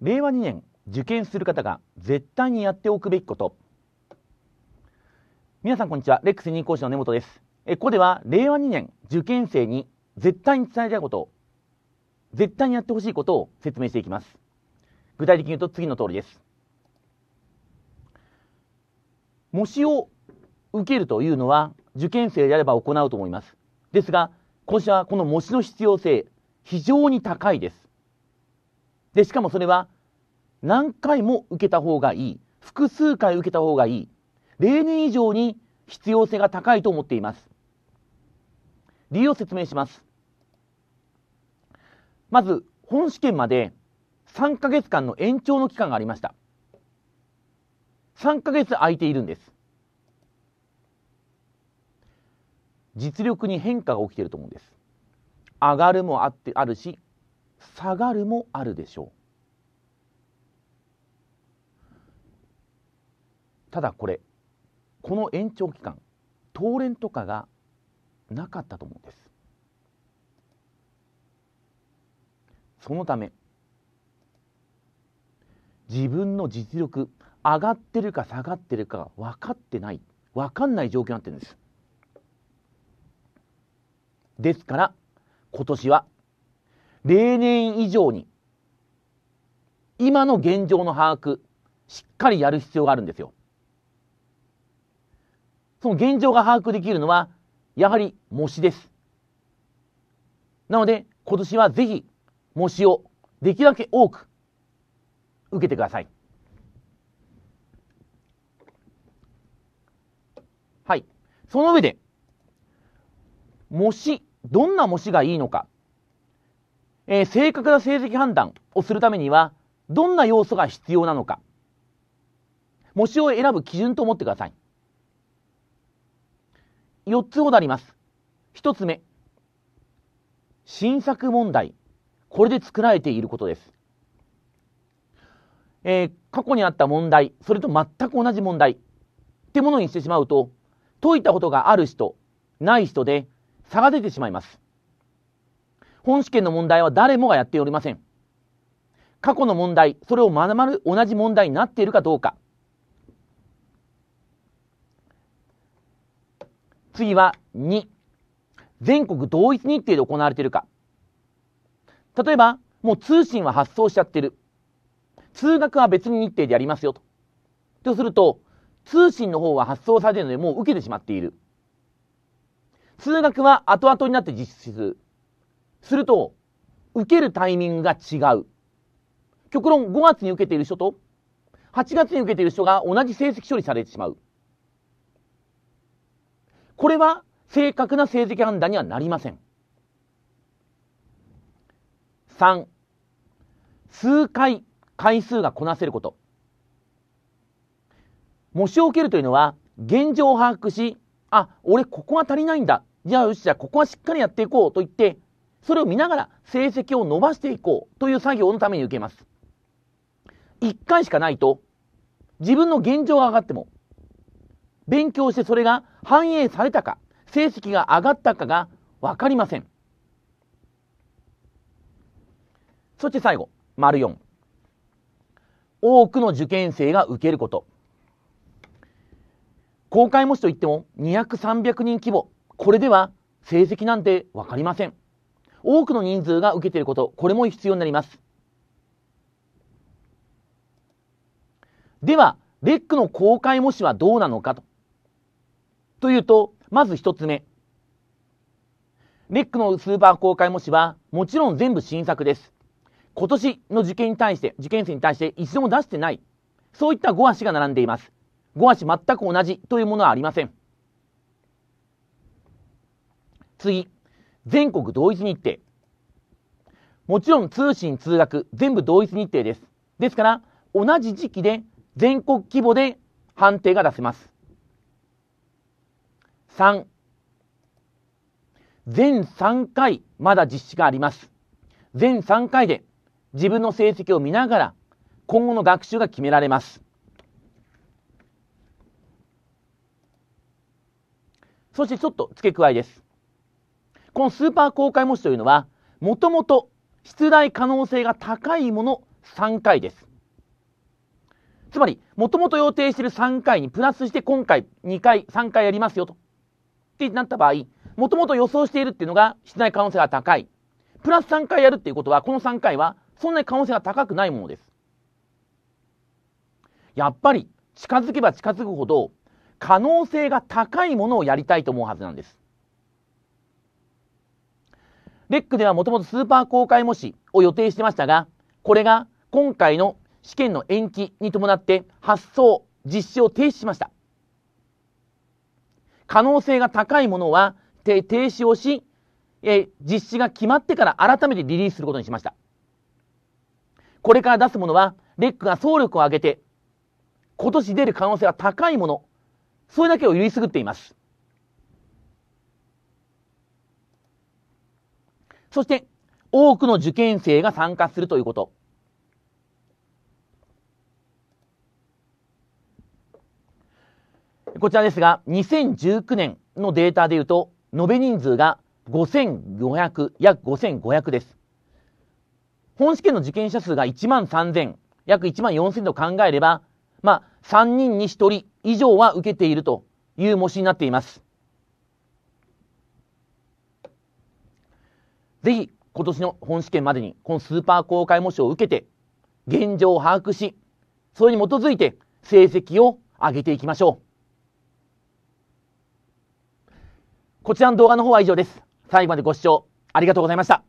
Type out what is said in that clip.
令和2年受験する方が絶対にやっておくべきこと皆さんこんにちはレックス認講師の根本ですえここでは令和2年受験生に絶対に伝えたいこと絶対にやってほしいことを説明していきます具体的に言うと次の通りです模試を受けるというのは受験生であれば行うと思いますですが今週はこの模試の必要性非常に高いですで、しかもそれは何回も受けた方がいい。複数回受けた方がいい。例年以上に必要性が高いと思っています。理由を説明します。まず、本試験まで3ヶ月間の延長の期間がありました。3ヶ月空いているんです。実力に変化が起きていると思うんです。上がるもあってあるし、下がるもあるでしょうただこれこの延長期間東連とかがなかったと思うんですそのため自分の実力上がってるか下がってるか分かってない分かんない状況になってるんですですから今年は例年以上に、今の現状の把握、しっかりやる必要があるんですよ。その現状が把握できるのは、やはり模試です。なので、今年はぜひ、模試をできるだけ多く受けてください。はい。その上で、模試、どんな模試がいいのか。えー、正確な成績判断をするためには、どんな要素が必要なのか、模試を選ぶ基準と思ってください。4つほどあります。1つ目、新作問題。これで作られていることです。えー、過去にあった問題、それと全く同じ問題ってものにしてしまうと、解いたことがある人、ない人で差が出てしまいます。本試験の問題は誰もがやっておりません。過去の問題、それをまる同じ問題になっているかどうか。次は2。全国同一日程で行われているか。例えば、もう通信は発送しちゃってる。通学は別に日程でやりますよと。とすると、通信の方は発送されているのでもう受けてしまっている。通学は後々になって実施する。すると、受けるタイミングが違う。極論5月に受けている人と8月に受けている人が同じ成績処理されてしまう。これは正確な成績判断にはなりません。3、数回回数がこなせること。模試を受けるというのは現状を把握し、あ、俺ここは足りないんだ。じゃあよし、じゃあここはしっかりやっていこうと言ってそれを見ながら成績を伸ばしていこうという作業のために受けます。一回しかないと、自分の現状が上がっても、勉強してそれが反映されたか、成績が上がったかが分かりません。そして最後、丸4。多くの受験生が受けること。公開模試といっても200、300人規模。これでは成績なんて分かりません。多くの人数が受けていること、これも必要になります。では、レックの公開模試はどうなのかと。というと、まず一つ目。レックのスーパー公開模試は、もちろん全部新作です。今年の受験に対して、受験生に対して一度も出してない。そういった5足が並んでいます。5足全く同じというものはありません。次。全国同一日程。もちろん通信、通学、全部同一日程です。ですから、同じ時期で全国規模で判定が出せます。3、全3回まだ実施があります。全3回で自分の成績を見ながら今後の学習が決められます。そしてちょっと付け加えです。このスーパー公開模試というのは、もともと出題可能性が高いもの3回です。つまり、もともと予定している3回にプラスして今回2回、3回やりますよと。ってなった場合、もともと予想しているっていうのが出題可能性が高い。プラス3回やるっていうことは、この3回はそんなに可能性が高くないものです。やっぱり、近づけば近づくほど、可能性が高いものをやりたいと思うはずなんです。レックではもともとスーパー公開模試を予定してましたが、これが今回の試験の延期に伴って発送、実施を停止しました。可能性が高いものは停止をし、え実施が決まってから改めてリリースすることにしました。これから出すものは、レックが総力を挙げて、今年出る可能性が高いもの、それだけを揺りすぐっています。そして、多くの受験生が参加するということ。こちらですが、2019年のデータでいうと、延べ人数が5500、約5500です。本試験の受験者数が1万3000、約1万4000と考えれば、まあ、3人に1人以上は受けているという模試になっています。ぜひ今年の本試験までにこのスーパー公開模試を受けて現状を把握し、それに基づいて成績を上げていきましょう。こちらの動画の方は以上です。最後までご視聴ありがとうございました。